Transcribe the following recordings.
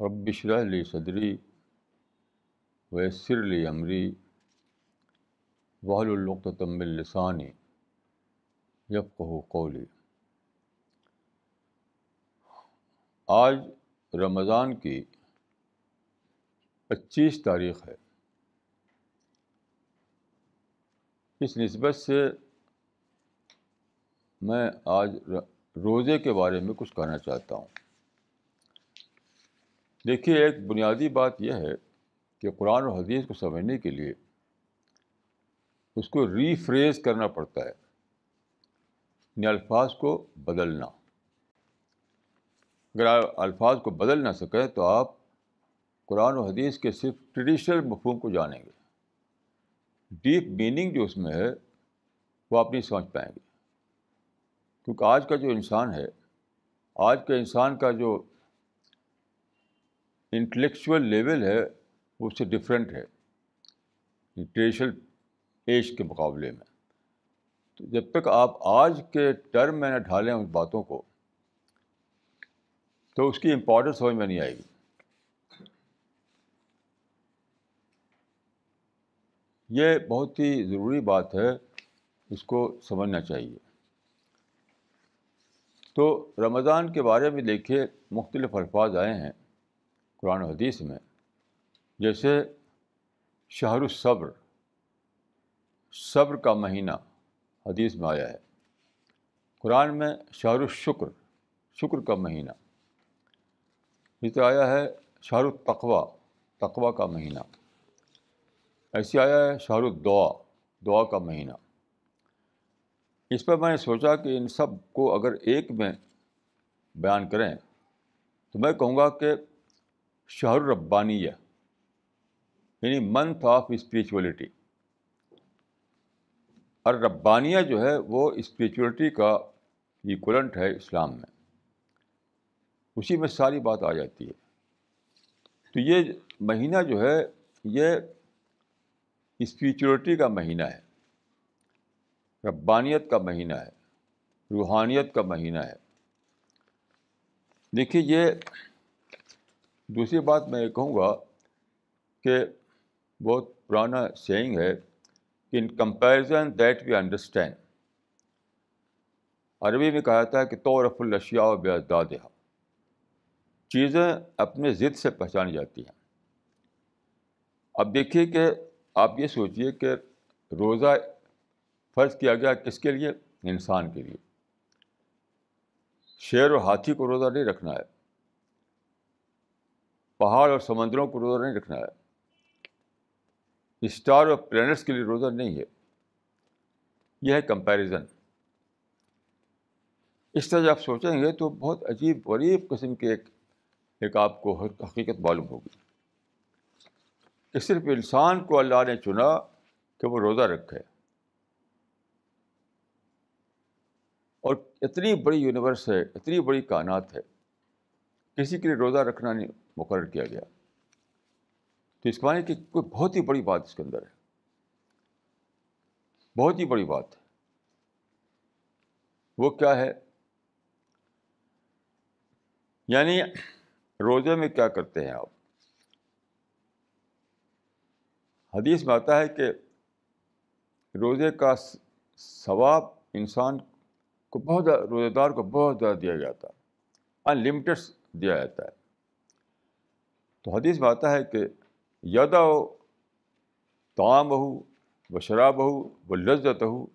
रबिशरा ली सदरी वैसर ली अमरी वाहतमिलसानी यब कहो कौली आज रमज़ान की पच्चीस तारीख़ है इस नस्बत से मैं आज रोज़े के बारे में कुछ कहना चाहता हूँ देखिए एक बुनियादी बात यह है कि कुरान और हदीस को समझने के लिए उसको रीफ्रेज करना पड़ता है यानी अल्फाज को बदलना अगर आप अल्फाज को बदल ना सकें तो आप कुरान और हदीस के सिर्फ ट्रेडिशनल मफहम को जानेंगे डीप मीनिंग जो उसमें है वो आप नहीं समझ पाएंगे क्योंकि आज का जो इंसान है आज के इंसान का जो इंटेलेक्चुअल लेवल है वो उससे डिफरेंट है ट्रेडिशनल एज के मुकाबले में तो जब तक आप आज के टर्म में ना ढालें उन बातों को तो उसकी इम्पोर्टेंस समझ में नहीं आएगी ये बहुत ही ज़रूरी बात है इसको समझना चाहिए तो रमज़ान के बारे में देखिए मुख्तलिफ़ अल्फाज आए हैं कुरान हदीस में जैसे शाहरुसब्र सब्र का महीना हदीस में आया है कुरान में शाहरुशुक्र शुक्र का महीना इस आया है शाहरुख तकवा तकवा का महीना ऐसे आया है शाहरुख दुआ दुआ का महीना इस पर मैंने सोचा कि इन सब को अगर एक में बयान करें तो मैं कहूँगा कि शाहरुख रब्बानिया यानी मंथ ऑफ स्पिरिचुअलिटी और रब्बानिया जो है वो स्पिरिचुअलिटी का इक्वलेंट है इस्लाम में उसी में सारी बात आ जाती है तो ये महीना जो है ये स्पिरिचुअलिटी का महीना है रब्बानियत का महीना है रूहानियत का महीना है देखिए ये दूसरी बात मैं ये कहूँगा कि बहुत पुराना सेइंग है in comparison that we understand Arabic में कहा था कि तो रफुलशिया बेअदाद चीज़ें अपने ज़िद से पहचानी जाती हैं अब देखिए कि आप ये सोचिए कि रोज़ा फ़र्ज किया गया किसके लिए इंसान के लिए शेर और हाथी को रोज़ा नहीं रखना है पहाड़ और समंदरों को रोज़ा नहीं रखना है स्टार और प्लैनेट्स के लिए रोज़ा नहीं है यह है कंपैरिजन इस तरह जब आप सोचेंगे तो बहुत अजीब गरीब किस्म के एक एक आपको हकीकत मालूम होगी कि सिर्फ इंसान को अल्लाह ने चुना कि वो रोज़ा रखे और इतनी बड़ी यूनिवर्स है इतनी बड़ी कायनात है किसी के लिए रोज़ा रखना नहीं मुकर किया गया तो इस मानी कि कोई बहुत ही बड़ी बात इसके अंदर है बहुत ही बड़ी बात है वो क्या है यानी रोज़े में क्या करते हैं आप हदीस में आता है कि रोज़े का सवाब इंसान को बहुत ज़्यादा रोज़ेदार को बहुत ज़्यादा दिया जाता है अनलिमिटेड दिया जाता है तो हदीस में आता है कि यदा हो ताम हो व शराब हो व लज्जत हो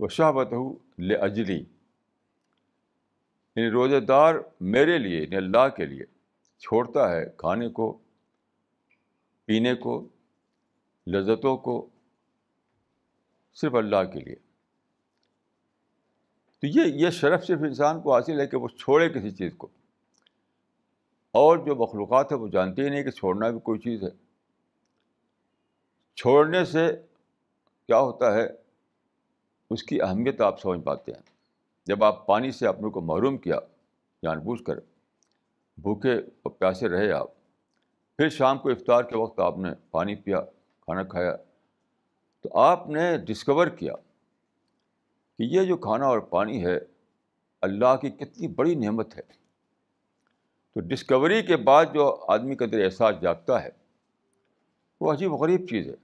व शहबत हो ले अजली यानी रोज़ेदार मेरे लिए यानी अल्लाह के लिए छोड़ता है खाने को पीने को लज़तों को सिर्फ अल्लाह के लिए तो ये ये शरफ सिर्फ इंसान को हासिल है कि वो छोड़े किसी चीज़ को और जो मखलूक़ है वो जानते ही नहीं कि छोड़ना भी कोई चीज़ है छोड़ने से क्या होता है उसकी अहमियत आप समझ पाते हैं जब आप पानी से अपने को महरूम किया जानबूझ कर भूखे और प्यासे रहे आप फिर शाम को इफ्तार के वक्त आपने पानी पिया खाना खाया तो आपने डिस्कवर किया कि ये जो खाना और पानी है अल्लाह की कितनी बड़ी नेमत है तो डिस्कवरी के बाद जो आदमी के अंदर एहसास जागता है वो अजीब गरीब चीज़ है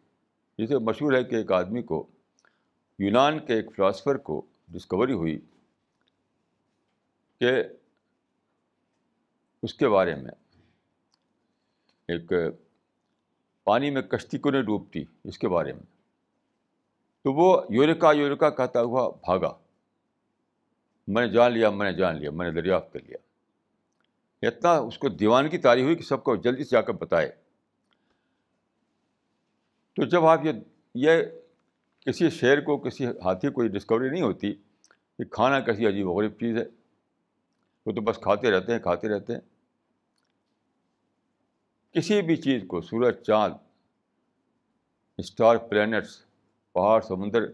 जैसे मशहूर है कि एक आदमी को यूनान के एक फ़िलासफ़र को डिस्कवरी हुई कि उसके बारे में एक पानी में कश्ती को नहीं डूबती इसके बारे में तो वो योरिका योरिका कहता हुआ भागा मैंने जान लिया मैंने जान लिया मैंने दरियाफ्त कर लिया इतना उसको दीवान की तारी हुई कि सबको जल्दी से जाकर बताए तो जब आप ये ये किसी शेर को किसी हाथी को ये डिस्कवरी नहीं होती कि खाना कैसी अजीब वगरीब चीज़ है वो तो बस खाते रहते हैं खाते रहते हैं किसी भी चीज़ को सूरज चाँद स्टार प्लैनेट्स पहाड़ समुंदर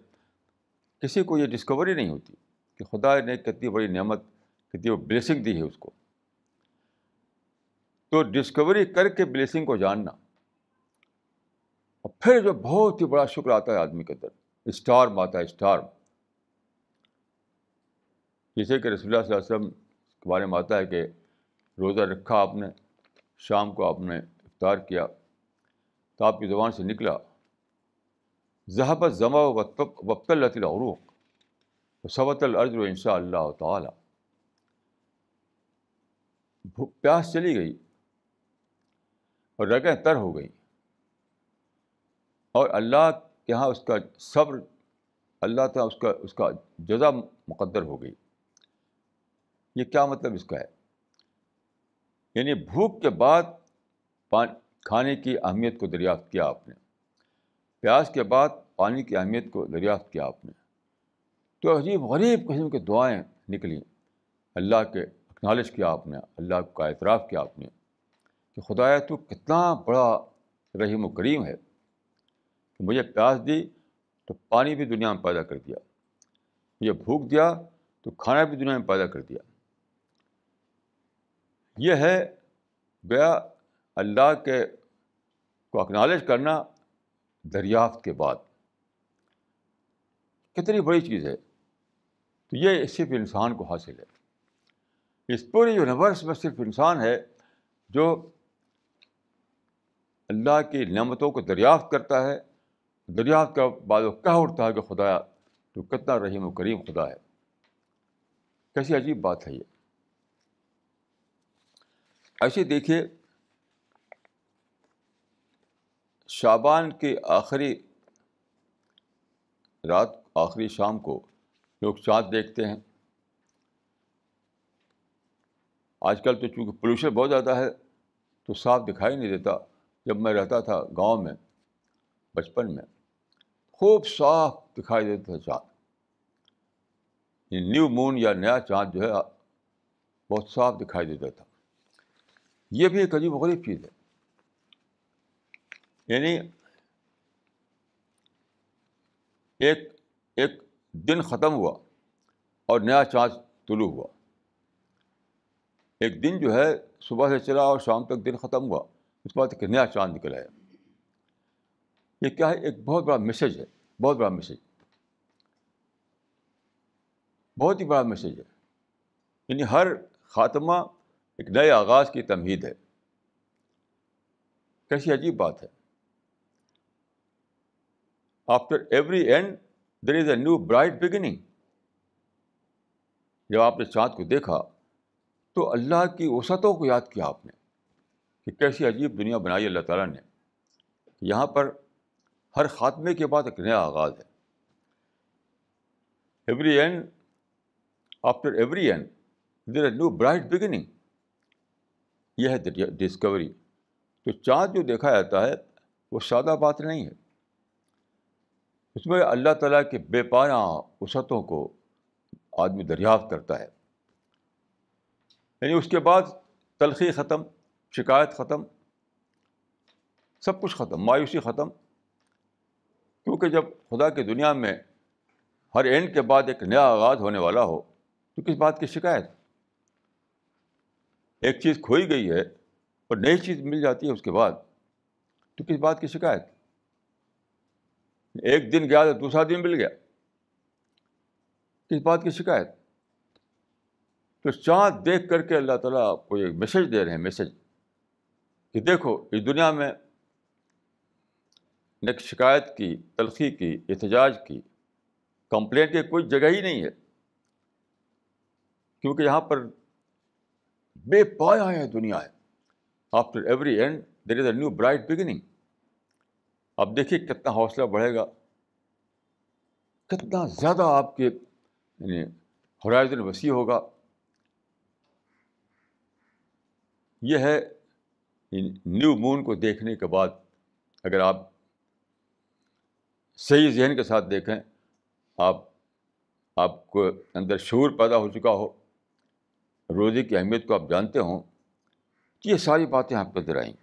किसी को ये डिस्कवरी नहीं होती कि खुदा ने कितनी बड़ी नेमत कितनी ब्लेसिंग दी है उसको तो डिस्कवरी करके ब्लेसिंग को जानना और फिर जो बहुत ही बड़ा शुक्र आता है आदमी के अंदर स्टार माता स्टार जैसे कि रसोल्ला वसलम के बारे में आता है कि रोज़ा रखा आपने शाम को आपने इफ्तार किया तो आपकी ज़बान से निकला जहाबत जमा वबतलतलूक सबतल अर्ज व इनशा अल्लाह ताली प्यास चली गई और रगें तर हो गई और अल्लाह के यहाँ उसका सब्र अल्लाह तला उसका उसका जजा मुकद्दर हो गई ये क्या मतलब इसका है यानी भूख के बाद पान खाने की अहमियत को दरियाफ्त किया आपने प्यास के बाद पानी की अहमियत को दरियाफ्त किया आपने तो अजीब गरीब किस्म की दुआएँ निकली अल्लाह के एक्नॉलेज किया आपने अल्लाह का एतराफ़ किया आपने कि खुदाया तो कितना बड़ा रहीम करीम है कि मुझे प्यास दी तो पानी भी दुनिया में पैदा कर दिया मुझे भूख दिया तो खाना भी दुनिया में पैदा कर दिया यह है गया अल्लाह के को अक्नॉलेज करना दरियाफ्त के बाद कितनी बड़ी चीज़ है तो ये सिर्फ इंसान को हासिल है इस पूरे यूनिवर्स में सिर्फ इंसान है जो अल्लाह की नमतों को दरियाफ्त करता है दरियाफ्त का बाद वो कह उठता है कि खुदा तो कितना रहीम करीम खुदा है कैसी अजीब बात है ये ऐसे देखिए शाबान के आखिरी रात आखिरी शाम को लोग चाँद देखते हैं आजकल तो चूँकि पोल्यूशन बहुत ज़्यादा है तो साफ दिखाई नहीं देता जब मैं रहता था गांव में बचपन में खूब साफ दिखाई देता था चाँद न्यू मून या नया चाँद जो है बहुत साफ दिखाई देता था ये भी एक अजीब वरीब चीज़ है यानी एक एक दिन ख़त्म हुआ और नया चाँद तुलू हुआ एक दिन जो है सुबह से चला और शाम तक दिन ख़त्म हुआ उसके बाद एक नया चाँद निकला है ये क्या है एक बहुत बड़ा मैसेज है बहुत बड़ा मैसेज बहुत ही बड़ा मैसेज है यानी हर खात्मा एक नए आगाज़ की तमहीद है कैसी अजीब बात है after every end there is a new bright beginning जब आपने चाँद को देखा तो अल्लाह की वसतों को याद किया आपने कि कैसी अजीब दुनिया बनाई अल्लाह ताला ने यहाँ पर हर ख़ात्मे के बाद एक नया आगाज़ है every end after every end there are new bright beginning यह है डिस्कवरी तो चाँद जो देखा जाता है वो सादा बात नहीं है उसमें अल्लाह ताला के बेपाना उसतों को आदमी दरियाफ्त करता है यानी उसके बाद तलखी ख़त्म शिकायत ख़त्म सब कुछ ख़त्म मायूसी ख़त्म क्योंकि जब खुदा की दुनिया में हर एंड के बाद एक नया आगाज़ होने वाला हो तो किस बात की शिकायत एक चीज़ खोई गई है और नई चीज़ मिल जाती है उसके बाद तो किस बात की शिकायत एक दिन गया तो दूसरा दिन मिल गया किस बात की शिकायत तो चाँद देख करके अल्लाह ताला आपको एक मैसेज दे रहे हैं मैसेज कि देखो इस दुनिया में न शिकायत की तलखी की एहतजाज की कंप्लेंट की कोई जगह ही नहीं है क्योंकि यहाँ पर बेपाया है दुनिया है after every end there is a new bright beginning अब देखिए कितना हौसला बढ़ेगा कितना ज़्यादा आपके यानी हराइजन वसी होगा यह है न्यू मून को देखने के बाद अगर आप सही जहन के साथ देखें आप आपको अंदर शूर पैदा हो चुका हो रोज़े की अहमियत को आप जानते हों तो ये सारी बातें आपको आएंगी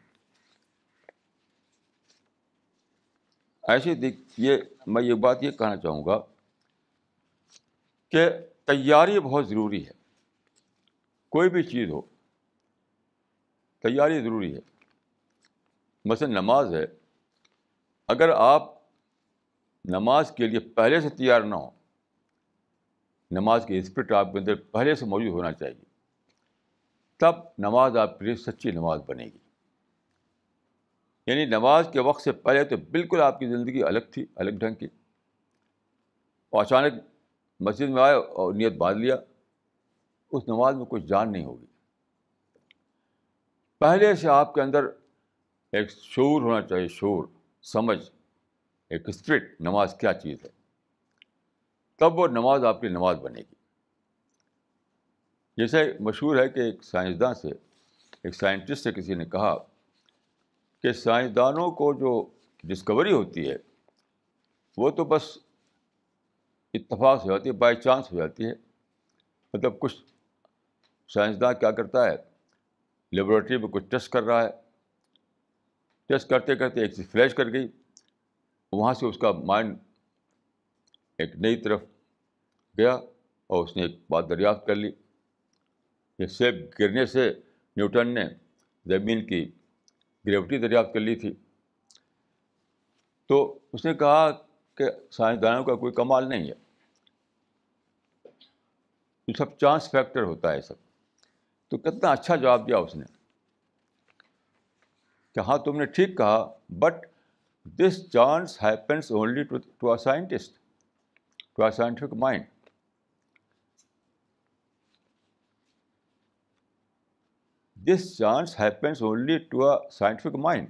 ऐसे दिख ये मैं ये बात ये कहना चाहूँगा कि तैयारी बहुत ज़रूरी है कोई भी चीज़ हो तैयारी ज़रूरी है बस नमाज है अगर आप नमाज के लिए पहले से तैयार ना हो नमाज की स्प्रिट आपके अंदर पहले से मौजूद होना चाहिए तब नमाज आपके लिए सच्ची नमाज बनेगी यानी नमाज के वक्त से पहले तो बिल्कुल आपकी ज़िंदगी अलग थी अलग ढंग की और अचानक मस्जिद में आए और नियत बांध लिया उस नमाज में कुछ जान नहीं होगी पहले से आपके अंदर एक शोर होना चाहिए शोर समझ एक स्प्रिट नमाज क्या चीज़ है तब वो नमाज आपकी नमाज बनेगी जैसे मशहूर है कि एक साइंसदान से एक साइंटिस्ट से किसी ने कहा कि साइंसदानों को जो डिस्कवरी होती है वो तो बस इतफाक हो जाती है बाई चांस हो जाती है मतलब कुछ साइंसदान क्या करता है लेबोरेटरी में कुछ टेस्ट कर रहा है टेस्ट करते करते एक चीज़ फ्लैश कर गई वहाँ से उसका माइंड एक नई तरफ गया और उसने एक बात दरियाफ्त कर ली ये सेब गिरने से न्यूटन ने ज़मीन की ग्रेविटी दरियाफ्त कर ली थी तो उसने कहा कि साइंसदानों का कोई कमाल नहीं है ये सब चांस फैक्टर होता है सब तो कितना अच्छा जवाब दिया उसने कि हाँ तुमने ठीक कहा but this chance happens only to a scientist to a scientific mind this chance happens only to a scientific mind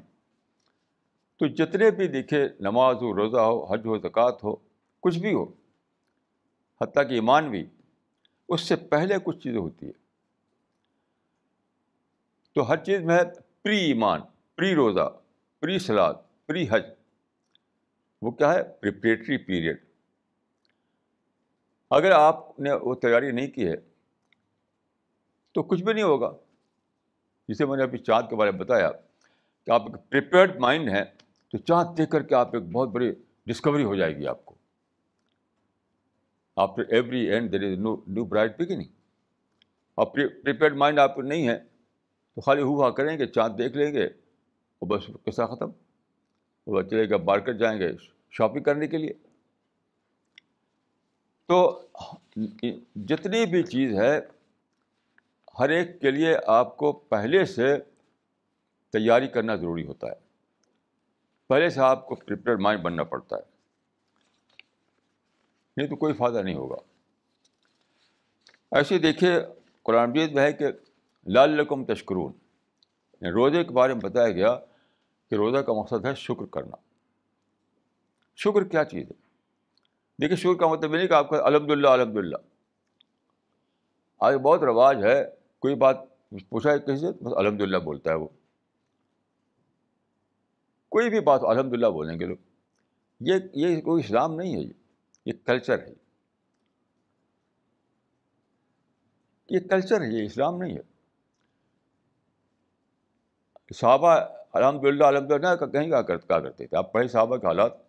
तो जितने भी देखे नमाज हो रोज़ा हो हज हो जक़ात हो कुछ भी हो हती कि ईमान भी उससे पहले कुछ चीज़ें होती है तो हर चीज़ में है प्री ईमान प्री रोज़ा प्री सलाद प्री हज वो क्या है प्रिपरेटरी पीरियड अगर आपने वो तैयारी नहीं की है तो कुछ भी नहीं होगा जिसे मैंने अभी चाँद के बारे में बताया कि आप एक प्रिपेयर्ड माइंड हैं तो चाँद देख करके आप एक बहुत बड़ी डिस्कवरी हो जाएगी आपको after every end there is no new bright beginning और प्रिपेयर्ड माइंड आपको नहीं है तो खाली हुआ करेंगे चाँद देख लेंगे और बस कैसा ख़त्म और चलेगा मार्केट जाएंगे शॉपिंग करने के लिए तो जितनी भी चीज़ है हर एक के लिए आपको पहले से तैयारी करना ज़रूरी होता है पहले से आपको प्रिपेयर माइंड बनना पड़ता है नहीं तो कोई फ़ायदा नहीं होगा ऐसे देखिए कुरान मजीद में है लाल लकुम तश्करून रोज़े के बारे में बताया गया कि रोज़ा का मकसद है शुक्र करना शुक्र क्या चीज़ है देखिए शुक्र का मतलब नहीं कि आपका अलहमदिल्ला अलहमदिल्ला आज बहुत रवाज है कोई बात पूछा है किसी से बस अलहमदिल्ला बोलता है वो कोई भी बात अलहमदिल्ला बोलेंगे लोग ये ये कोई इस्लाम नहीं है ये ये कल्चर है ये कल्चर है ये इस्लाम नहीं है साहबा अलहमदिल्ला अलहमदिल्ला कहीं का कर, कहा करते थे आप पढ़े साहबा के हालात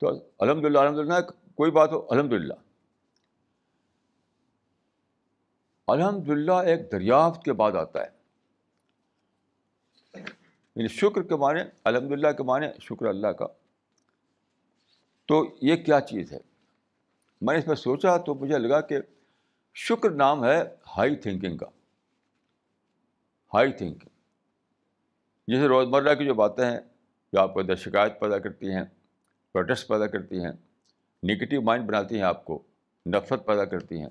तो अलहमदिल्ला अलहमदिल्ला कोई बात हो अलहमदिल्ला अल्हम्दुलिल्लाह एक दरियाफ्त के बाद आता है यानी शुक्र के माने अलहमदिल्ला के माने शुक्र अल्लाह का तो ये क्या चीज़ है मैंने इसमें सोचा तो मुझे लगा कि शुक्र नाम है हाई थिंकिंग का हाई थिंकिंग जैसे रोज़मर्रा की जो बातें हैं जो आपको अंदर शिकायत पैदा करती हैं प्रोटेस्ट पैदा करती हैं निगेटिव माइंड बनाती हैं आपको नफरत पैदा करती हैं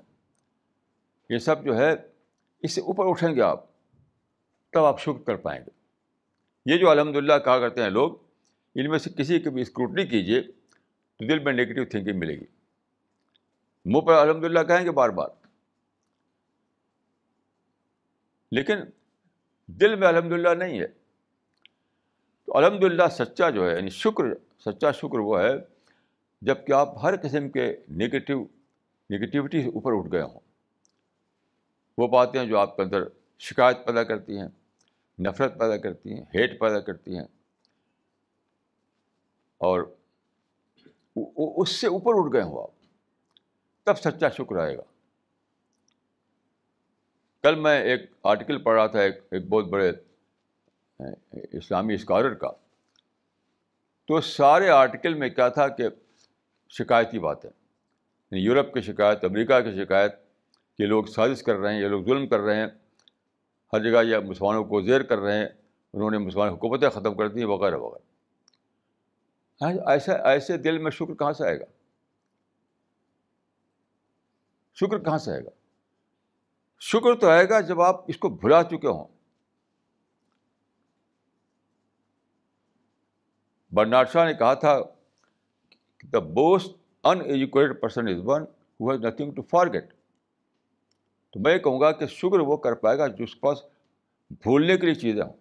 ये सब जो है इससे ऊपर उठेंगे आप तब आप शुक्र कर पाएंगे ये जो अलहमदिल्ला कहा करते हैं लोग इनमें से किसी की भी स्क्रूटनी कीजिए तो दिल में नेगेटिव थिंकिंग मिलेगी मुँह पर अलहमदिल्ला कहेंगे बार बार लेकिन दिल में अलहमदिल्ला नहीं है तो अलहमदिल्ला सच्चा जो है यानी शुक्र सच्चा शुक्र वो है जबकि आप हर किस्म के नेगेटिव नेगेटिविटी से ऊपर उठ गए हों वो बातें जो आपके अंदर शिकायत पैदा करती हैं नफ़रत पैदा करती हैं हेट पैदा करती हैं और उससे ऊपर उठ गए हो आप तब सच्चा शुक्र आएगा कल मैं एक आर्टिकल पढ़ रहा था एक, एक बहुत बड़े इस्लामी स्कॉलर का तो सारे आर्टिकल में क्या था कि शिकायती बातें यूरोप की शिकायत अमेरिका की शिकायत ये लोग साजिश कर रहे हैं ये लोग जुल्म कर रहे हैं हर जगह यह मुसलमानों को जेर कर रहे हैं उन्होंने मुसलमान हुकूमतें ख़त्म कर दी वगैरह वगैरह हाँ ऐसा ऐसे दिल में शुक्र कहाँ से आएगा शुक्र कहाँ से आएगा शुक्र तो आएगा जब आप इसको भुला चुके हों बर्नाड शाह ने कहा था the most uneducated person is one who has nothing to forget तो मैं कहूँगा कि शुक्र वो कर पाएगा जिसके पास भूलने के लिए चीज़ें हों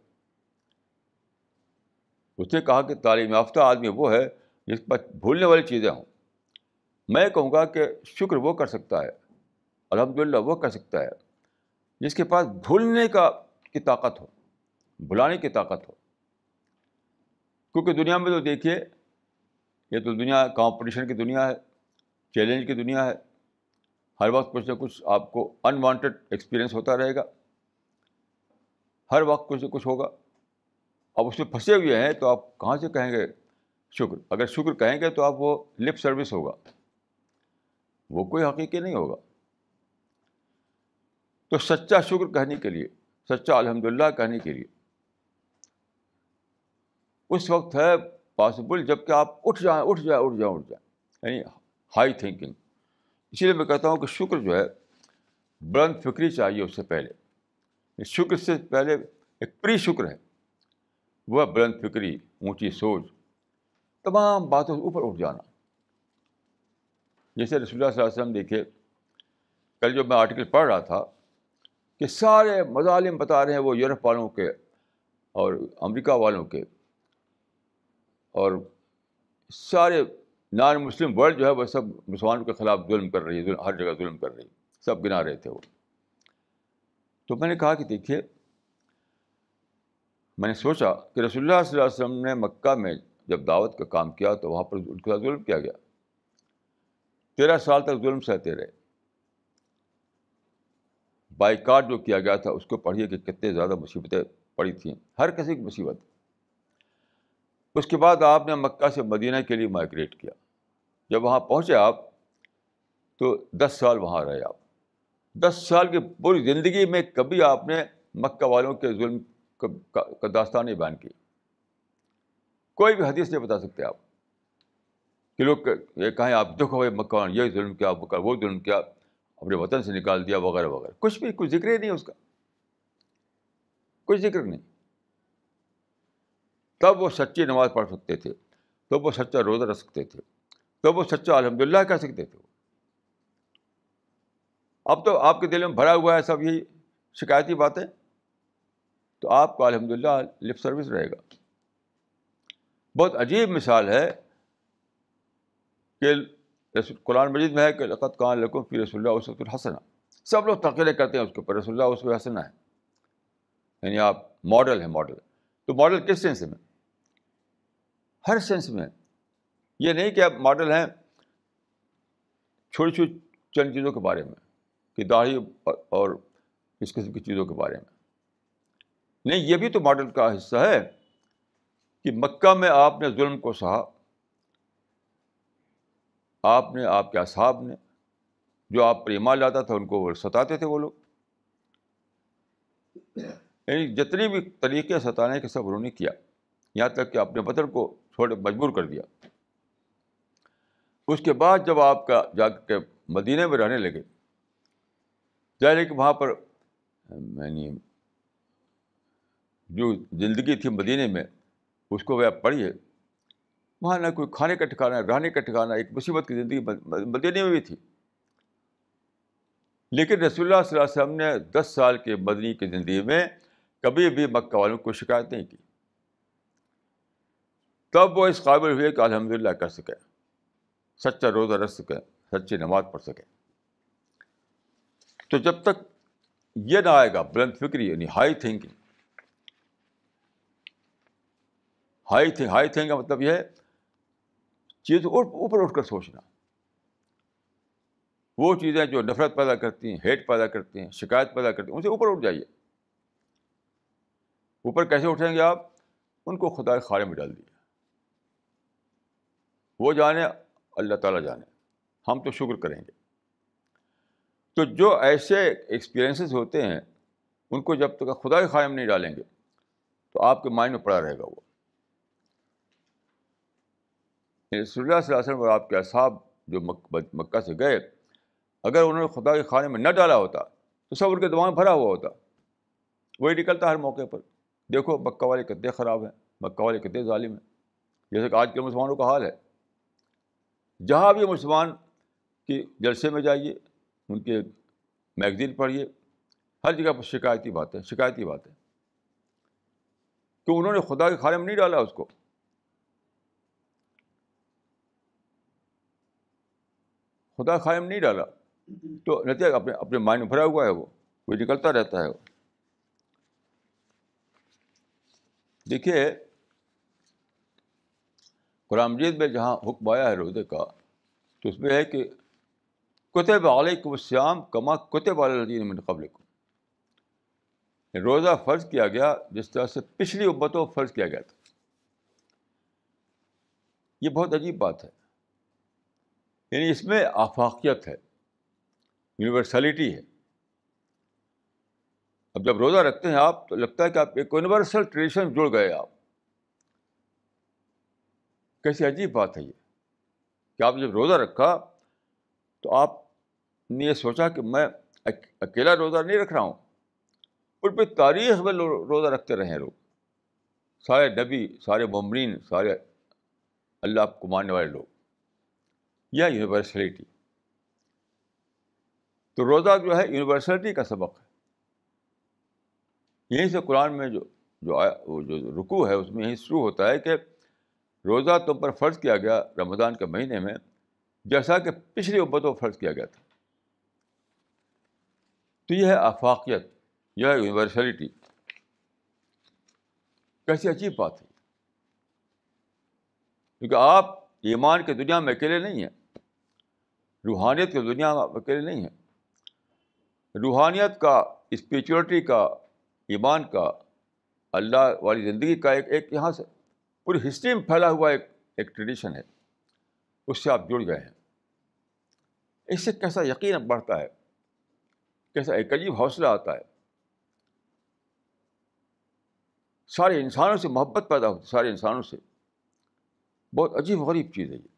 उसने कहा कि तालीम याफ्ता आदमी वो है जिसके पास भूलने वाली चीज़ें हों मैं कहूँगा कि शुक्र वो कर सकता है अलहमदिल्ला वो कर सकता है जिसके पास भूलने का की ताकत हो भुलाने की ताकत हो क्योंकि दुनिया में तो देखिए ये तो दुनिया कंपटीशन की दुनिया है चैलेंज की दुनिया है हर वक्त कुछ ना कुछ आपको अनवांटेड एक्सपीरियंस होता रहेगा हर वक्त कुछ ना कुछ होगा अब उसमें फंसे हुए हैं तो आप कहाँ से कहेंगे शुक्र अगर शुक्र कहेंगे तो आप वो लिप सर्विस होगा वो कोई हकीकी नहीं होगा तो सच्चा शुक्र कहने के लिए सच्चा अल्हम्दुलिल्लाह कहने के लिए उस वक्त है पॉसिबल जबकि आप उठ जाए उठ जाएं उठ जाएं उठ जाए यानी हाई थिंकिंग इसीलिए मैं कहता हूँ कि शुक्र जो है बुलंद फिक्री चाहिए उससे पहले शुक्र से पहले एक प्री शुक्र है वह बुलंद फिक्री ऊँची सोच तमाम बातों से ऊपर उठ जाना जैसे रसुल्ला वसल्लम देखिए कल जो मैं आर्टिकल पढ़ रहा था कि सारे मजालिम बता रहे हैं वो यूरोप वालों के और अमेरिका वालों के और सारे नॉन मुस्लिम वर्ल्ड जो है वह सब मुसलमानों के ख़िलाफ़ जुल्म कर रही है हर जगह जुल्म कर रही है सब गिना रहे थे वो तो मैंने कहा कि देखिए मैंने सोचा कि रसोल्ला वसम ने मक्का में जब दावत का काम किया तो वहाँ पर उनके साथ जुल्म किया गया तेरह साल तक जुल्म सहते रहे बाइकाट जो किया गया था उसको पढ़िए कि कितने ज़्यादा मुसीबतें पड़ी थी हर किसी की मुसीबत उसके बाद आपने मक्का से मदीना के लिए माइग्रेट किया जब वहाँ पहुँचे आप तो दस साल वहाँ रहे आप दस साल की पूरी ज़िंदगी में कभी आपने मक्का वालों के जुल्म का, दास्तान नहीं बयान की कोई भी हदीस नहीं बता सकते आप कि लोग ये कहें आप दुख भाई मक्का ये जुल्म किया मक्का वो जुल्म किया अपने वतन से निकाल दिया वगैरह वगैरह कुछ भी कुछ जिक्र ही नहीं उसका कुछ जिक्र नहीं तब वो सच्ची नमाज़ पढ़ सकते थे तब वो सच्चा रोज़ा रख सकते थे तो वो सच्चा अलहमदिल्ला कह सकते थे अब तो आपके दिल में भरा हुआ है सब यही शिकायती बातें तो आपको अलहमदिल्ला लिप सर्विस रहेगा बहुत अजीब मिसाल है कि कुरान मजीद में है कि लक़त कान लकुम फ़ी रसोल्ला हसना सब लोग तकरे करते हैं उसके ऊपर रसोल्ला उसको हसना है यानी आप मॉडल है मॉडल तो मॉडल किस सेंस में हर सेंस में ये नहीं कि आप मॉडल हैं छोटी छोटी चंद चीज़ों के बारे में कि दाढ़ी और इस किस्म की चीज़ों के बारे में नहीं ये भी तो मॉडल का हिस्सा है कि मक्का में आपने जुल्म को सहा आपने आपके असाब ने जो आप पर ईमान लाता था उनको सताते थे वो लोग यानी जितने भी तरीके सताने के सब उन्होंने किया यहाँ तक कि अपने बदल को छोड़ मजबूर कर दिया उसके बाद जब आपका जा के मदीने में रहने लगे जाहिर है कि वहाँ पर यानी जो ज़िंदगी थी मदीने में उसको वह आप पढ़िए वहाँ ना कोई खाने का ठिकाना रहने का ठिकाना एक मुसीबत की ज़िंदगी मदीने में भी थी लेकिन रसोल्ला वसम ने दस साल के मदनी की ज़िंदगी में कभी भी मक्का वालों को शिकायत नहीं की तब वो इस काबिल हुए कि अलहमदिल्ला कर सके सच्चा रोज़ा रख सकें सच्ची नमाज़ पढ़ सकें तो जब तक ये ना आएगा बुलंद फिक्री यानी high thinking high think high think का मतलब यह है चीज़ ऊपर उठकर सोचना वो चीज़ें जो नफरत पैदा करती हैं हेट पैदा करती हैं शिकायत पैदा करती हैं उनसे ऊपर उठ जाइए ऊपर कैसे उठेंगे आप उनको खुदा खारे में डाल दिया वो जाने अल्लाह ताला जाने हम तो शुक्र करेंगे तो जो ऐसे एक्सपीरियंसेस होते हैं उनको जब तक खुदा ही कायम नहीं डालेंगे तो आपके माइंड में पड़ा रहेगा वो रसोल्लाम और आपके असाब जो मक, मक्का से गए अगर उन्होंने खुदा के खाने में न डाला होता तो सब उनके दिमाग भरा हुआ होता वही निकलता हर मौके पर देखो मक्का वाले कितने ख़राब हैं मक्का वाले कितने ालिम हैं जैसे कि आज के मुसलमानों का हाल है जहाँ भी मुसलमान के जलसे में जाइए उनके मैगज़ीन पढ़िए हर जगह पर शिकायती बात है शिकायती बात है कि उन्होंने खुदा के खाने में नहीं डाला उसको खुदा खाए में नहीं डाला तो नतीजा अपने अपने माइंड में भरा हुआ है वो वो निकलता रहता है वो देखिए कुरान मजीद में जहाँ हुक्म आया है रोज़े का तो उसमें है कि कुतब आलकुमश्याम कमा कुतब आलिन कबल को रोज़ा फ़र्ज किया गया जिस तरह से पिछली उम्मतों को फ़र्ज किया गया था ये बहुत अजीब बात है यानी इसमें आफाकियत है यूनिवर्सलिटी है अब जब रोज़ा रखते हैं आप तो लगता है कि आप एक यूनिवर्सल ट्रेडिशन जुड़ गए आप कैसी अजीब बात है ये कि आपने जब रोज़ा रखा तो आपने ये सोचा कि मैं अकेला रोज़ा नहीं रख रहा हूँ उन पर तारीख में रोज़ा रखते रहे लोग सारे नबी सारे ममरीन सारे अल्लाह को मानने वाले लोग या यूनिवर्सलिटी तो रोज़ा जो है यूनिवर्सलिटी का सबक है यहीं से कुरान में जो जो आया वो जो रुकू है उसमें यही शुरू होता है कि रोज़ा तुम तो पर फ़र्ज़ किया गया रमज़ान के महीने में जैसा कि पिछली उम्मतों पर फ़र्ज़ किया गया था तो यह है आफाकियत यह है यूनिवर्सलिटी कैसी अजीब बात है क्योंकि आप ईमान के दुनिया में अकेले नहीं हैं रूहानियत के दुनिया में अकेले नहीं हैं रूहानियत का स्पिरिचुअलिटी का ईमान का अल्लाह वाली ज़िंदगी का एक एक यहाँ से पूरी हिस्ट्री में फैला हुआ एक एक ट्रेडिशन है उससे आप जुड़ गए हैं इससे कैसा यकीन बढ़ता है कैसा एक अजीब हौसला आता है सारे इंसानों से मोहब्बत पैदा होती सारे इंसानों से बहुत अजीब गरीब चीज़ है ये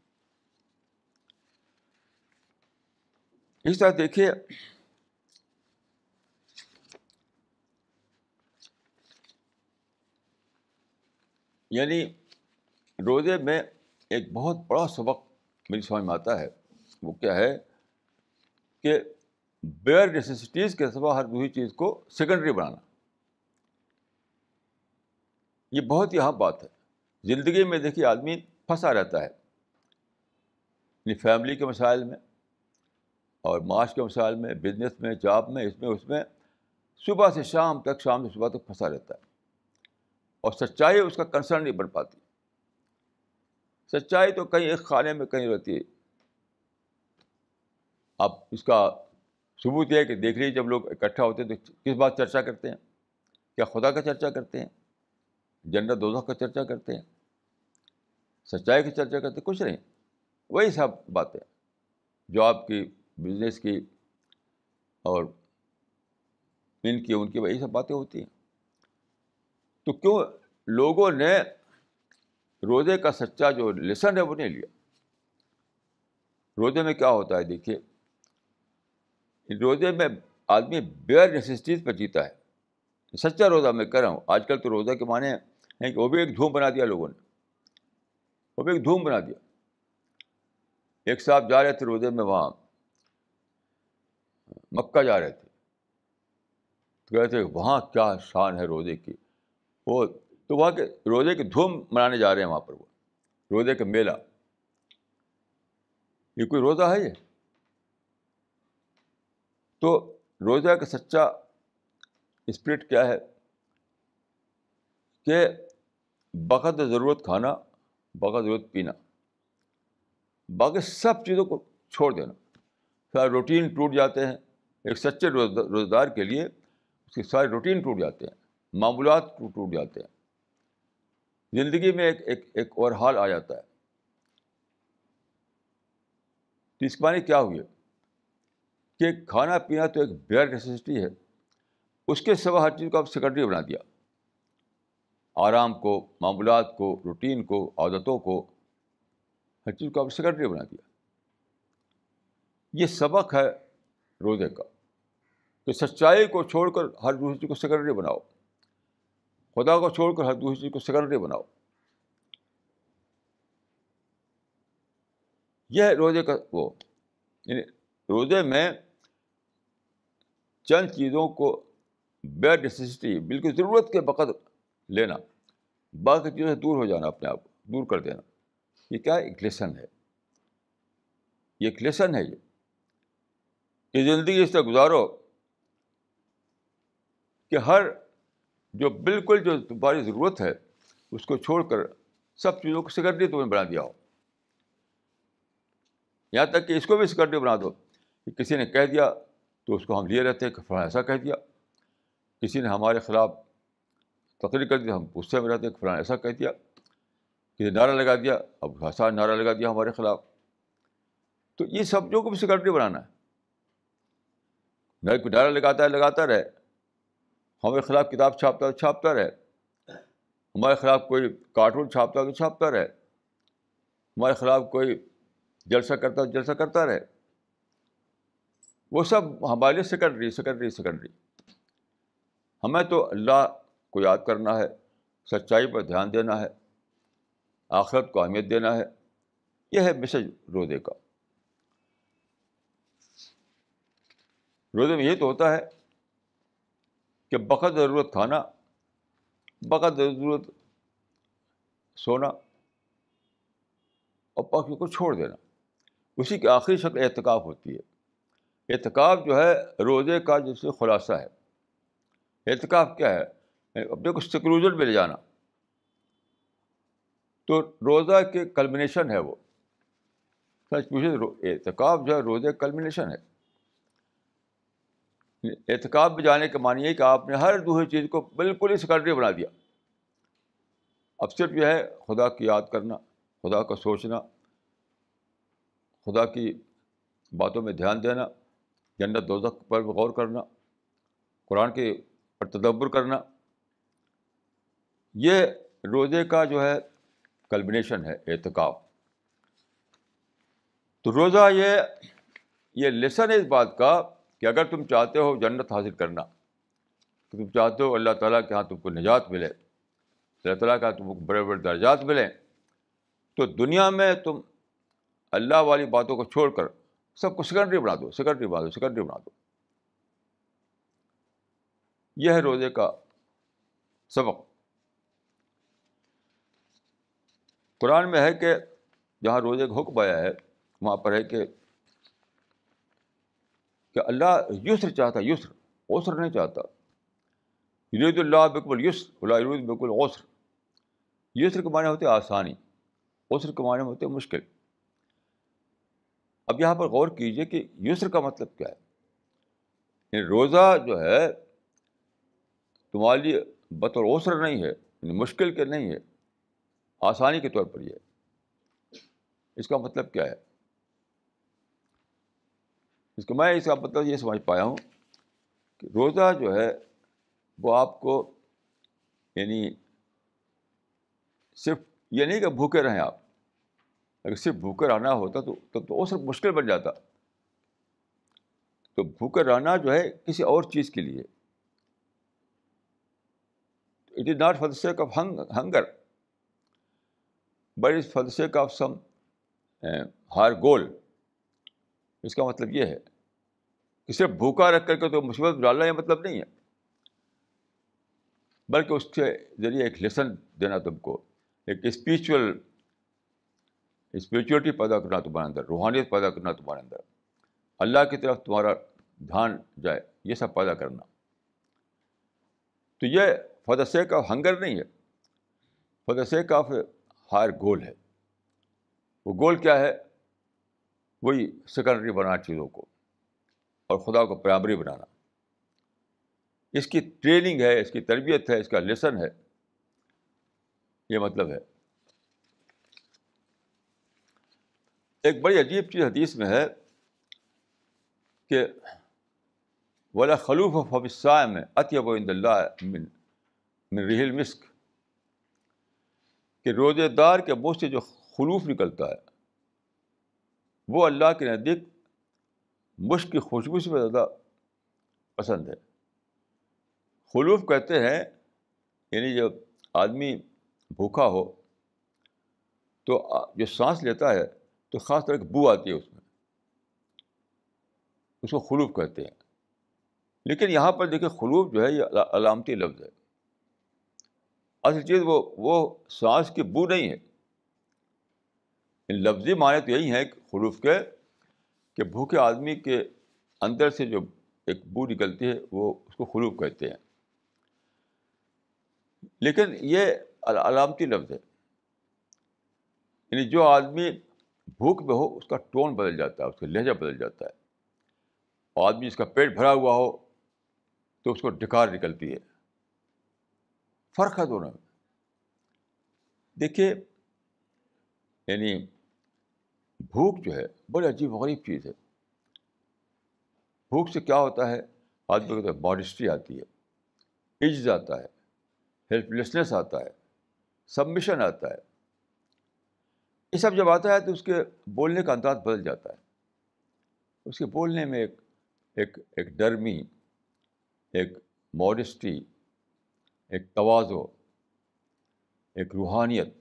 इस तरह देखिए यानी रोज़े में एक बहुत बड़ा सबक मेरी समझ में आता है वो क्या है कि बेयर नेसेसिटीज़ के सिवा हर दूसरी चीज़ को सेकेंडरी बनाना ये बहुत ही अहम बात है ज़िंदगी में देखिए आदमी फंसा रहता है अपनी फैमिली के मसाइल में और माश के मसाइल में बिजनेस में जॉब में इसमें उसमें सुबह से शाम तक शाम से सुबह तक फंसा रहता है और सच्चाई उसका कंसर्न नहीं बन पाती सच्चाई तो कहीं एक खाने में कहीं रहती है आप इसका सबूत यह कि देख लीजिए जब लोग इकट्ठा होते हैं तो किस बात चर्चा करते हैं क्या खुदा का चर्चा करते हैं जन्नत दो का चर्चा करते हैं सच्चाई की चर्चा करते कुछ नहीं वही सब बातें जो आपकी बिजनेस की और इनकी उनकी वही सब बातें होती हैं तो क्यों लोगों ने रोज़े का सच्चा जो लेसन है वो नहीं लिया रोज़े में क्या होता है देखिए रोज़े में आदमी बेयर नेसेसिटीज़ पर जीता है सच्चा रोज़ा मैं कह रहा हूँ आजकल तो रोज़ा के माने हैं कि वो भी एक धूम बना दिया लोगों ने वो भी एक धूम बना दिया एक साहब जा रहे थे रोज़े में वहाँ मक्का जा रहे थे तो कहते वहाँ क्या शान है रोज़े की वो तो वहाँ के रोज़े की धूम मनाने जा रहे हैं वहाँ पर वो रोज़े का मेला ये कोई रोज़ा है ये तो रोज़ा का सच्चा स्पिरिट क्या है कि बखत ज़रूरत खाना बकत ज़रूरत पीना बाकी सब चीज़ों को छोड़ देना सारे रूटीन टूट जाते हैं एक सच्चे रोज़गार के लिए उसके सारे रूटीन टूट जाते हैं मामूलत टूट टूट जाते हैं ज़िंदगी में एक एक एक हाल आ जाता है तो इसके माने क्या हुए कि खाना पीना तो एक बेयर नेसेसिटी है उसके सिवा हर चीज़ को आप सेकेंडरी बना दिया आराम को मामूलत को रूटीन को आदतों को हर चीज़ को आप सेकेंडरी बना दिया ये सबक है रोज़े का कि सच्चाई को छोड़कर हर दूसरी चीज़ को सेकेंडरी बनाओ खुदा को छोड़कर हर दूसरी चीज़ को सेकेंडरी बनाओ यह रोज़े का वो रोज़े में चंद चीज़ों को बेड नेसेसिटी बिल्कुल ज़रूरत के वक़्त लेना बाकी चीज़ों से दूर हो जाना अपने आप दूर कर देना ये क्या एक लेसन है ये एक लेसन है ये ये ज़िंदगी इस गुजारो कि हर जो बिल्कुल जो तुम्हारी ज़रूरत है उसको छोड़कर सब चीज़ों को सिक्योरिटी तुम्हें बना दिया हो यहाँ तक कि इसको भी सिक्योरिटी बना दो कि किसी ने कह दिया तो उसको हम लिए रहते हैं कि फलां ऐसा कह दिया किसी ने हमारे ख़िलाफ़ तकरीर कर दी हम गुस्से में रहते हैं कि फलां ऐसा कह दिया किसी नारा लगा दिया अब ऐसा नारा लगा दिया हमारे ख़िलाफ़ तो ये सब सब्जियों को भी सिक्योरिटी बनाना है ना कोई नारा लगाता है लगाता रहे हमारे ख़िलाफ़ किताब छापता तो छापता रहे हमारे ख़िलाफ़ कोई कार्टून छापता तो छापता रहे हमारे ख़िलाफ़ कोई जलसा करता तो जलसा करता रहे वो सब हमारे लिए सेकेंडरी सेकेंडरी सेकेंडरी हमें तो अल्लाह को याद करना है सच्चाई पर ध्यान देना है आखरत को अहमियत देना है यह है मैसेज रोज़े का रोज़े में ये तो होता है कि बखत ज़रूरत खाना बखत ज़रूरत सोना और बाकी को छोड़ देना उसी की आखिरी शक्ल एहतकाब होती है एहतकाब जो है रोज़े का जैसे खुलासा है एहतकाब क्या है अपने को सिक्लूजन में ले जाना तो रोज़ा के कल्मिनेशन है वो सच पूछे तो एहतकाब जो है रोज़े कल्मिनेशन है एहतकाब में जाने के मानिए कि आपने हर दूसरी चीज़ को बिल्कुल ही सेकेंडरी बना दिया अब सिर्फ यह है खुदा की याद करना खुदा का सोचना खुदा की बातों में ध्यान देना जन्नत दोजक पर गौर करना कुरान के पर तदब्बर करना ये रोज़े का जो है कल्बिनेशन है एहतकाब तो रोज़ा ये ये लेसन है इस बात का कि अगर तुम चाहते हो जन्नत हासिल करना कि तुम चाहते हो अल्लाह ताला के यहाँ तुमको निजात मिले अल्लाह ताला के यहाँ तुमको बड़े बड़े दर्जात मिले तो दुनिया में तुम अल्लाह वाली बातों को छोड़ कर सबको सेकेंडरी बना दो सेकेंडरी बना दो सेकेंडरी बना दो यह है रोज़े का सबक कुरान में है कि जहाँ रोज़े का हुक्म आया है वहाँ पर है कि कि अल्लाह युसर चाहता युसर औसर नहीं चाहता बिल्कुल युस बिल्कुल औसर युसर के माने होते आसानी औसर के माने होते मुश्किल अब यहाँ पर गौर कीजिए कि युसर का मतलब क्या है रोज़ा जो है तुम्हारे लिए बतौर ओसर नहीं है मुश्किल के नहीं है आसानी के तौर पर यह इसका मतलब क्या है इसको मैं इसका मतलब ये समझ पाया हूँ कि रोज़ा जो है वो आपको यानी सिर्फ ये नहीं कि भूखे रहें आप अगर सिर्फ भूखे रहना होता तो तब तो, तो वो सिर्फ मुश्किल बन जाता तो भूखे रहना जो है किसी और चीज़ के लिए it is not for the sake the hung hunger but is for the sake of some higher goal इसका मतलब ये है कि सिर्फ भूखा रख करके तो मुसीबत डालना यह मतलब नहीं है बल्कि उसके ज़रिए एक लेसन देना तुमको एक स्पिरिचुअल स्पिरिचुअलिटी पैदा करना तुम्हारे अंदर रूहानियत पैदा करना तुम्हारे अंदर अल्लाह की तरफ तुम्हारा ध्यान जाए ये सब पैदा करना तो ये for the sake of hunger नहीं है for the sake of higher goal है वो गोल क्या है वही सेकेंडरी बनाना चीज़ों को और खुदा को प्रायमरी बनाना इसकी ट्रेनिंग है इसकी तरबियत है इसका लेसन है ये मतलब है एक बड़ी अजीब चीज़ हदीस में है कि वाला खलूफ फबिस्सा में अतबल्ला मिन मिन रिहिल मिस्क के रोज़ेदार के मुँह से जो खलूफ निकलता है वो अल्लाह के नज़दीक मुश्क की खुशबू से ज़्यादा पसंद है खलूफ कहते हैं यानी जब आदमी भूखा हो तो जो सांस लेता है तो ख़ास तरह की बू आती है उसमें उसको खलूफ कहते हैं लेकिन यहाँ पर देखिए खलूफ जो है ये अलामती लफ्ज़ है असल चीज़ वो वो सांस की बू नहीं है लफ्ज़ी माने तो यही है हरूफ के कि भूखे आदमी के अंदर से जो एक बू निकलती है वो उसको हरूफ कहते हैं लेकिन ये अलामती लफ्ज़ है यानी जो आदमी भूख में हो उसका टोन बदल जाता है उसका लहजा बदल जाता है आदमी जिसका पेट भरा हुआ हो तो उसको डिकार निकलती है फ़र्क है दोनों में देखिए यानी भूख जो है बड़ी अजीब गरीब चीज़ है भूख से क्या होता है आदमी को तो मॉडिस्ट्री आती है इज्ज आता है हेल्पलेसनेस आता है सबमिशन आता है ये सब जब आता है तो उसके बोलने का अंदाज बदल जाता है उसके बोलने में एक एक एक डरमी एक मॉडस्टी एक तोज़ो एक रूहानियत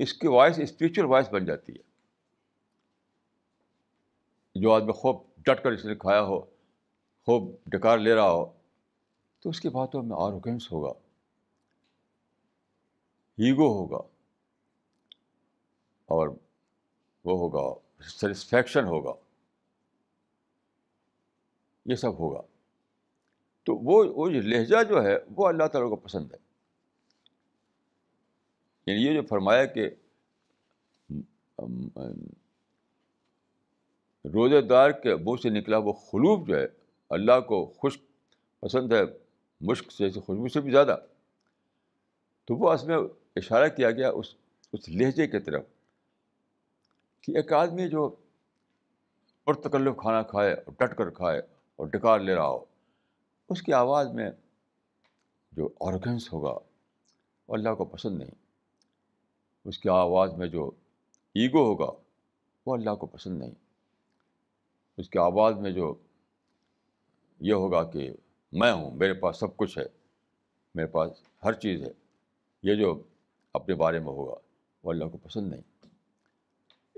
इसकी वॉइस स्पिरिचुअल वॉइस बन जाती है जो आदमी खूब डट कर इसने खाया हो खूब डकार ले रहा हो तो उसकी बातों में आरोगेंस होगा ईगो होगा और वो होगा सेटिस्फैक्शन होगा ये सब होगा तो वो वो लहजा जो है वो अल्लाह ताला को पसंद है यानी ये जो फरमाया कि रोज़ेदार के मुँह से निकला वो खलूब जो है अल्लाह को खुश पसंद है मुश्क से खुशबू से भी ज़्यादा तो वो असल में इशारा किया गया उस उस लहजे की तरफ कि एक आदमी जो पुरतकल्लुफ़ खाना खाए और डट कर खाए और डकार ले रहा हो उसकी आवाज़ में जो ऑर्गन्स होगा अल्लाह को पसंद नहीं उसके आवाज़ में जो ईगो होगा वो अल्लाह को पसंद नहीं उसके आवाज़ में जो ये होगा कि मैं हूँ मेरे पास सब कुछ है मेरे पास हर चीज़ है ये जो अपने बारे में होगा वो अल्लाह को पसंद नहीं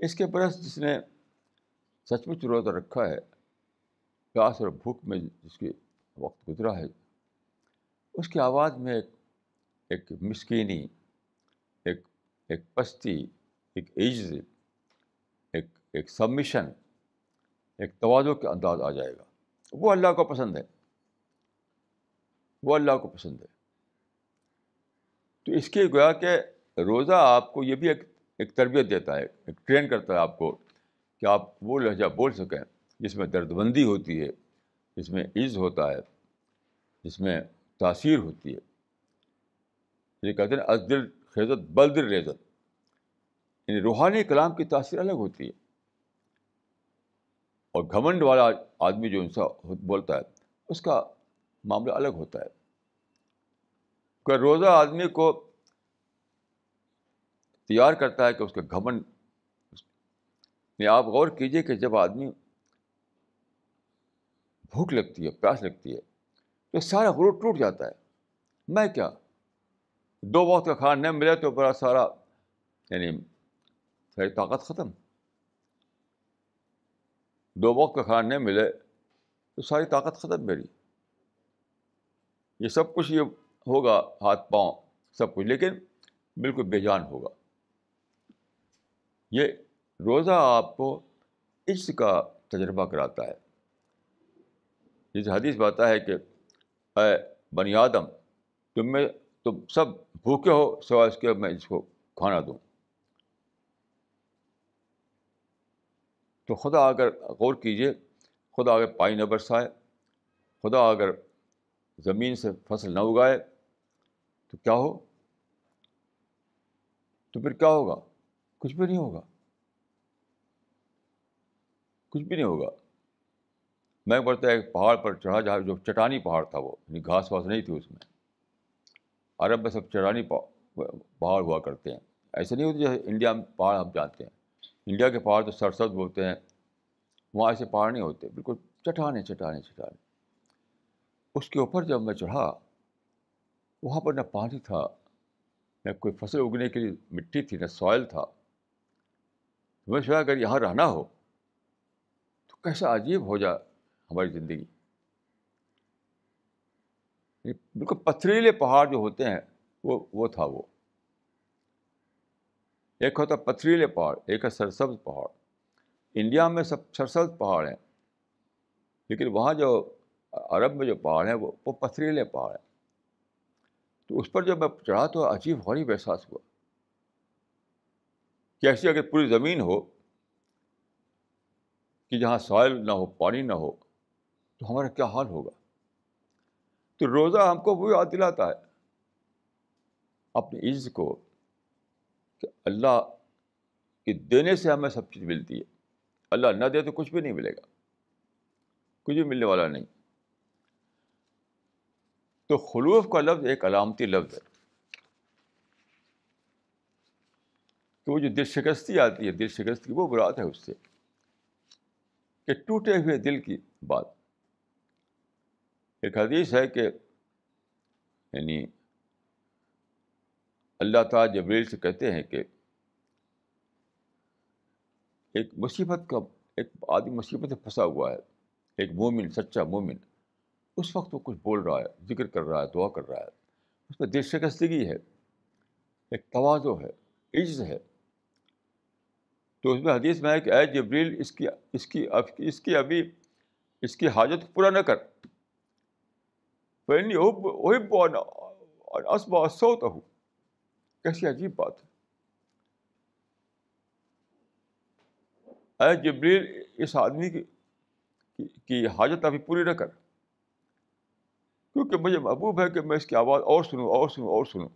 इसके बरस जिसने सचमुच रोज़ रखा है प्यास और भूख में जिसकी वक्त गुजरा है उसकी आवाज़ में एक, मस्किनी एक पस्ती एक एज एक एक सबमिशन एक तोज़ो के अंदाज आ जाएगा वो अल्लाह को पसंद है वो अल्लाह को पसंद है तो इसके गोया के रोज़ा आपको ये भी एक एक तरबियत देता है एक ट्रेन करता है आपको कि आप वो लहजा बोल सकें जिसमें दर्दबंदी होती है जिसमें इज़ होता है जिसमें तासीर होती है ये कहते हैं अज दिल खेजत बल्दिर रेजत यानी रूहानी कलाम की तासीर अलग होती है और घमंड वाला आदमी जो इंसान बोलता है उसका मामला अलग होता है क्योंकि रोज़ा आदमी को तैयार करता है कि उसका घमंड आप गौर कीजिए कि जब आदमी भूख लगती है प्यास लगती है तो सारा गुरूर टूट जाता है मैं क्या दो वक्त का खाना नहीं मिले तो पूरा सारा यानी सारी ताकत ख़त्म दो वक्त का खाना नहीं मिले तो सारी ताकत ख़त्म मेरी ये सब कुछ ये होगा हाथ पाँव सब कुछ लेकिन बिल्कुल बेजान होगा ये रोज़ा आपको इश्क का तजर्बा कराता है जिस हदीस में आता है कि बनी आदम तुम में तो सब भूखे हो सवाल इसके मैं इसको खाना दूँ तो खुदा अगर गौर कीजिए खुदा अगर पाई न बरसाए खुदा अगर ज़मीन से फसल ना उगाए तो क्या हो तो फिर क्या होगा कुछ भी नहीं होगा कुछ भी नहीं होगा मैं बोलता एक पहाड़ पर चढ़ा जहाँ जो चटानी पहाड़ था वो घास वास नहीं थी उसमें अरब में सब चरानी पहाड़ हुआ करते हैं ऐसे नहीं होते जैसे इंडिया में पहाड़ हम जानते हैं इंडिया के पहाड़ तो सरसद होते हैं वहाँ ऐसे पहाड़ नहीं होते बिल्कुल चटाने चटाने चटाने उसके ऊपर जब मैं चढ़ा वहाँ पर न पानी था न कोई फसल उगने के लिए मिट्टी थी न सॉयल था तो मैं सोचा अगर यहाँ रहना हो तो कैसा अजीब हो जाए हमारी ज़िंदगी बिल्कुल पथरीले पहाड़ जो होते हैं वो वो था वो एक होता पथरीले पहाड़ एक है सरसब्ज पहाड़ इंडिया में सब सरसब्ज पहाड़ हैं लेकिन वहाँ जो अरब में जो पहाड़ हैं वो वो पथरीले पहाड़ हैं तो उस पर जब मैं चढ़ा तो अजीब गरीब एहसास हुआ कि ऐसी अगर पूरी ज़मीन हो कि जहाँ सॉयल ना हो पानी ना हो तो हमारा क्या हाल होगा तो रोज़ा हमको वो याद दिलाता है अपने इज्जत को कि अल्लाह के देने से हमें सब चीज़ मिलती है अल्लाह ना दे तो कुछ भी नहीं मिलेगा कुछ भी मिलने वाला नहीं तो खलूफ का लफ्ज़ एक अलामती लफ्ज़ है तो वो जो दिल शिकस्ती आती है दिल शिकस्ती वो बुरात है उससे कि टूटे हुए दिल की बात एक हदीस है कि यानी अल्लाह ताला जबरील से कहते हैं कि एक मुसीबत का एक आदमी मुसीबत में फंसा हुआ है एक मोमिन सच्चा मोमिन उस वक्त वो कुछ बोल रहा है जिक्र कर रहा है दुआ कर रहा है उस पर दिल शिकस्तगी है एक तोज़ो है इज्ज है तो उसमें हदीस में है कि ए जबरील इसकी इसकी इसकी अभी इसकी हाजत पूरा न कर वैन योग वही और असब असौत हो कैसी अजीब बात है अरे जबरील इस आदमी की, की, की हाजत अभी पूरी न कर क्योंकि मुझे महबूब है कि मैं इसकी आवाज़ और सुनूं और सुनूं और सुनूं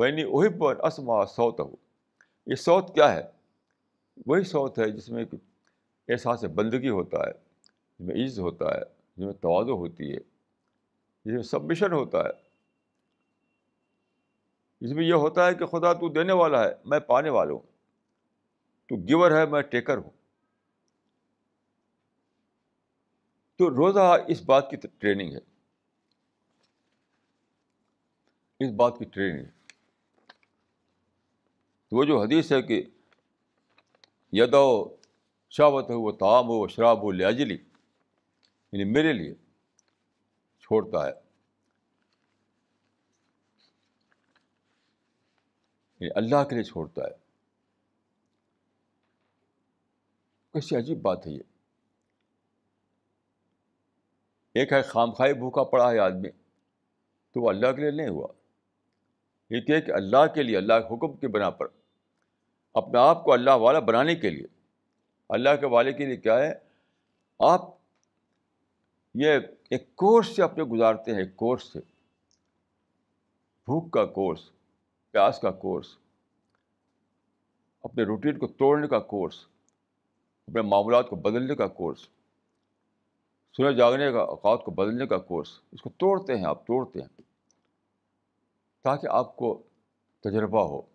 वैनी वही पर असमा सौत हो ये सौत क्या है वही सौत है जिसमें कि एहसास बंदगी होता है जिसमें इज्ज होता है जिसमें तोज़ो होती है जिसमें सबमिशन होता है इसमें यह होता है कि खुदा तू देने वाला है मैं पाने वाला हूँ तू गिवर है मैं टेकर हूँ तो रोज़ा इस बात की ट्रेनिंग है इस बात की ट्रेनिंग है तो वो जो हदीस है कि यदो शावत व ताम वो शराब हो लियाजली यानी मेरे लिए छोड़ता है अल्लाह के लिए छोड़ता है कैसी अजीब बात है ये एक है खाम खाई भूखा पड़ा है आदमी तो वो अल्लाह के लिए नहीं हुआ एक एक अल्लाह के लिए अल्लाह के हुक्म के बना पर अपने आप को अल्लाह वाला बनाने के लिए अल्लाह के वाले के लिए क्या है आप ये एक कोर्स से अपने गुजारते हैं कोर्स से भूख का कोर्स प्यास का कोर्स अपने रूटीन को तोड़ने का कोर्स अपने मामला को बदलने का कोर्स सुबह जागने का अवकात को बदलने का कोर्स इसको तोड़ते हैं आप तोड़ते हैं ताकि आपको तजर्बा हो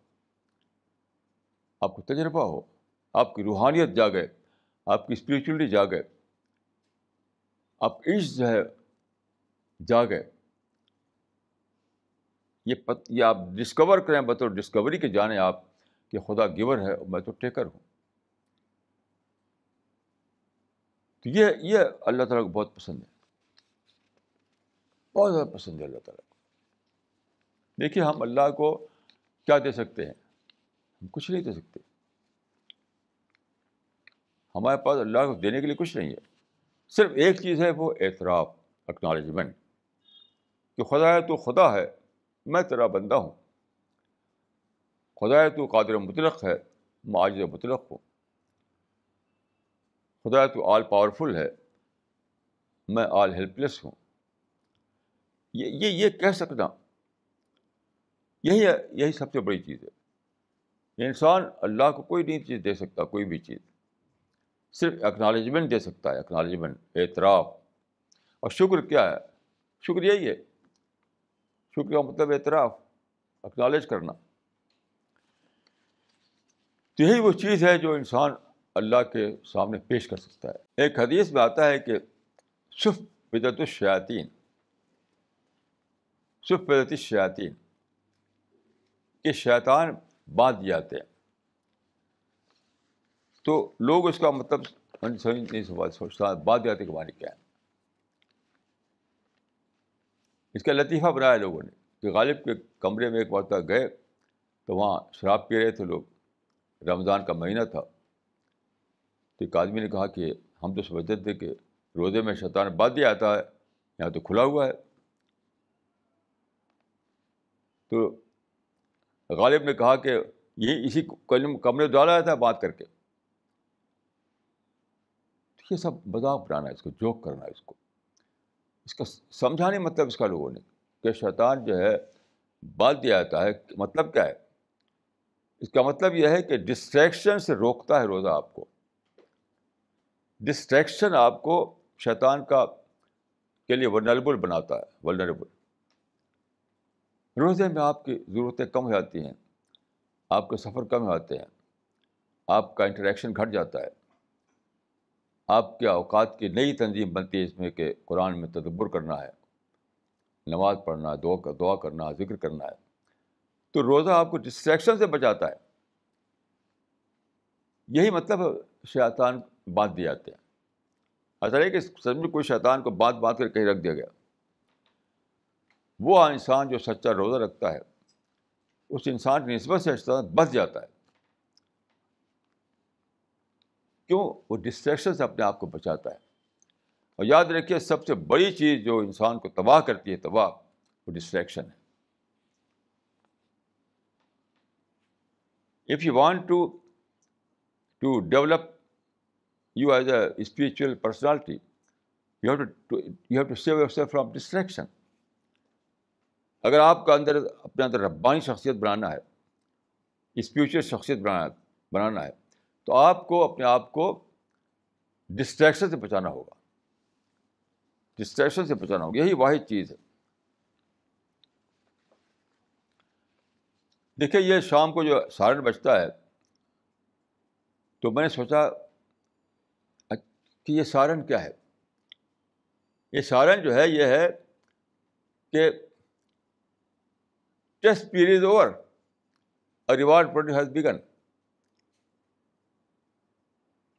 आपको तजर्बा हो आपकी रूहानियत जागे आपकी स्पिरिचुअलिटी जागे आप इश्क जो है जागे ये पत ये आप डिस्कवर करें बतौर डिस्कवरी के जाने आप कि खुदा गिवर है और मैं तो टेकर हूँ तो ये ये अल्लाह ताला को बहुत पसंद है बहुत ज़्यादा पसंद है अल्लाह ताला को देखिए हम अल्लाह को क्या दे सकते हैं हम कुछ नहीं दे सकते हमारे पास अल्लाह को देने के लिए कुछ नहीं है सिर्फ एक चीज़ है वो एतराफ़ एक्नॉलेजमेंट कि खुदा है तो खुदा है मैं तेरा बंदा हूँ खुदा है तो कादर मुतल है मैं आज मुतलक हूँ खुदा तो आल पावरफुल है मैं आल हेल्पलेस हूँ ये ये ये कह सकना यही यही सबसे बड़ी चीज़ है इंसान अल्लाह को कोई नहीं चीज़ दे सकता कोई भी चीज़ सिर्फ एक्नॉलेजमेंट दे सकता है एक्नॉलेजमेंट एतराफ़ और शुक्र क्या है शुक्र यही है शुक्र का मतलब एतराफ़ एक्नॉलेज करना तो यही वो चीज़ है जो इंसान अल्लाह के सामने पेश कर सकता है एक हदीस में आता है कि सुफ बिदत शयातीन सुफ बिदत शयातीन के शैतान बांध दिए जाते हैं तो लोग उसका मतलब समझ नहीं सोचता बात क्या है इसका लतीफ़ा बनाया लोगों ने कि गालिब के कमरे में एक बार तक तो गए तो वहाँ शराब पी रहे थे लोग रमज़ान का महीना था तो एक आदमी ने कहा कि हम तो समझते थे कि रोज़े में शैतान बाध्य आता है यहाँ तो खुला हुआ है तो गालिब ने कहा कि यही इसी कमरे डाला था बात करके ये सब मजाक है इसको जोक करना है इसको इसका समझाने मतलब इसका लोगों ने कि शैतान जो है बात दिया जाता है मतलब क्या है इसका मतलब यह है कि डिस्ट्रैक्शन से रोकता है रोज़ा आपको डिस्ट्रैक्शन आपको शैतान का के लिए वर्नरेबल बनाता है वर्नरेबल रोज़े में आपकी ज़रूरतें कम हो जाती हैं आपके सफ़र कम हो जाते हैं आपका इंटरेक्शन घट जाता है आपके अवकात की नई तंजीम बनती है इसमें कि कुरान में तदब्बर करना है नमाज पढ़ना है दुआ दुआ करना है जिक्र करना है तो रोज़ा आपको डिस्ट्रैक्शन से बचाता है यही मतलब शैतान बांध दिए जाते हैं ऐसा नहीं कि सच में कोई शैतान को बात बांध कर कहीं रख दिया गया वो इंसान जो सच्चा रोज़ा रखता है उस इंसान की नस्बत से शैतान बच जाता है क्यों वो डिस्ट्रैक्शन से अपने आप को बचाता है और याद रखिए सबसे बड़ी चीज़ जो इंसान को तबाह करती है तबाह वो डिस्ट्रैक्शन है if you want to to develop you as a spiritual personality you have to to you have to save yourself from distraction अगर आपका अंदर अपने अंदर रब्बानी शख्सियत बनाना है स्परिचुअल शख्सियत बनाना है तो आपको अपने आप को डिस्ट्रैक्शन से बचाना होगा डिस्ट्रैक्शन से बचाना होगा यही वाहि चीज़ है देखिए ये शाम को जो सारण बचता है तो मैंने सोचा कि ये सारण क्या है ये सारण जो है ये है कि test period over a reward product has begun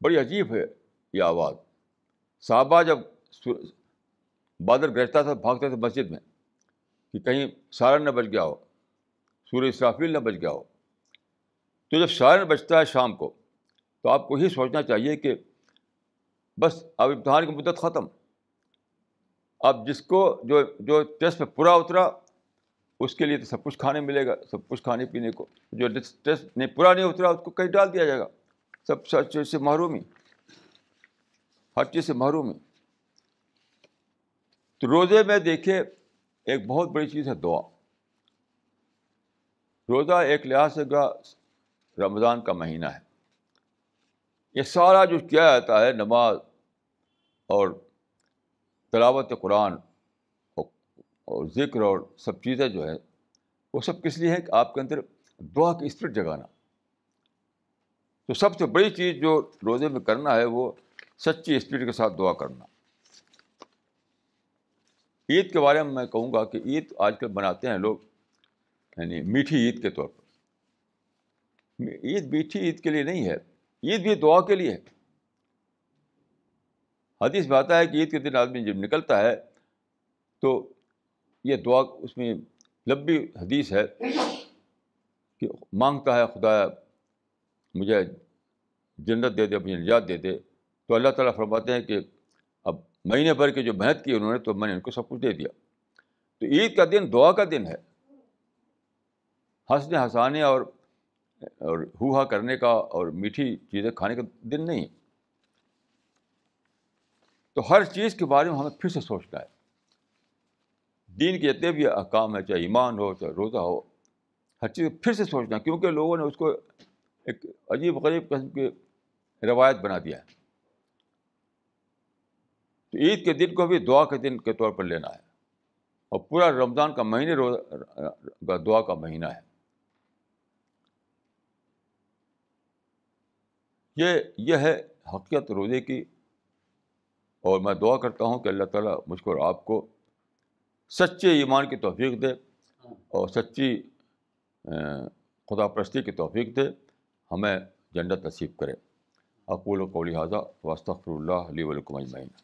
बड़ी अजीब है ये आवाज़ साहबा जब बादल गरजता था भागते थे मस्जिद में कि कहीं सारन न बच गया हो सूर्य इसराफील न बच गया हो तो जब सारन बजता है शाम को तो आपको ही सोचना चाहिए कि बस अब इम्तहान की मुद्दत ख़त्म अब जिसको जो जो टेस्ट में पूरा उतरा उसके लिए तो सब कुछ खाने मिलेगा सब कुछ खाने पीने को जो टेस्ट नहीं पूरा नहीं उतरा उसको कहीं डाल दिया जाएगा सब हर चीज़ से महरूम ही हर चीज़ से महरूम है तो रोज़े में देखे एक बहुत बड़ी चीज़ है दुआ रोज़ा एक लिहाज से का रमज़ान का महीना है ये सारा जो किया जाता है नमाज और तलावत कुरान और ज़िक्र और सब चीज़ें जो है वो सब किस लिए है कि आपके अंदर दुआ की स्पिरिट जगाना तो सबसे बड़ी चीज़ जो रोज़े में करना है वो सच्ची स्पिरिट के साथ दुआ करना ईद के बारे में मैं कहूँगा कि ईद आजकल बनाते हैं लोग यानी मीठी ईद के तौर पर ईद मीठी ईद के लिए नहीं है ईद भी दुआ के लिए है हदीस में आता है कि ईद के दिन आदमी जब निकलता है तो ये दुआ उसमें लंबी हदीस है कि मांगता है खुदाया मुझे जन्नत दे दे मुझे निजात दे दे तो अल्लाह ताला फरमाते हैं कि अब महीने भर के जो मेहनत की उन्होंने तो मैंने उनको सब कुछ दे दिया तो ईद का दिन दुआ का दिन है हंसने हंसाने और और हुआ करने का और मीठी चीज़ें खाने का दिन नहीं है तो हर चीज़ के बारे में हमें फिर से सोचना है दीन के जितने भी अहकाम है चाहे ईमान हो चाहे रोज़ा हो हर चीज़ फिर से सोचना क्योंकि लोगों ने उसको एक अजीब गरीब कस्म की रवायत बना दिया है तो ईद के दिन को भी दुआ के दिन के तौर पर लेना है और पूरा रमज़ान का महीने रोज दुआ का महीना है ये यह है हकीकत रोज़े की और मैं दुआ करता हूँ कि अल्लाह ताला मुझको और आपको सच्चे ईमान की तोफ़ी दे हाँ। और सच्ची खुदा प्रस्ती की तोफ़ी दे हमें जन्नत नसीब करे अकूल कौली हाजा वास्तफ़र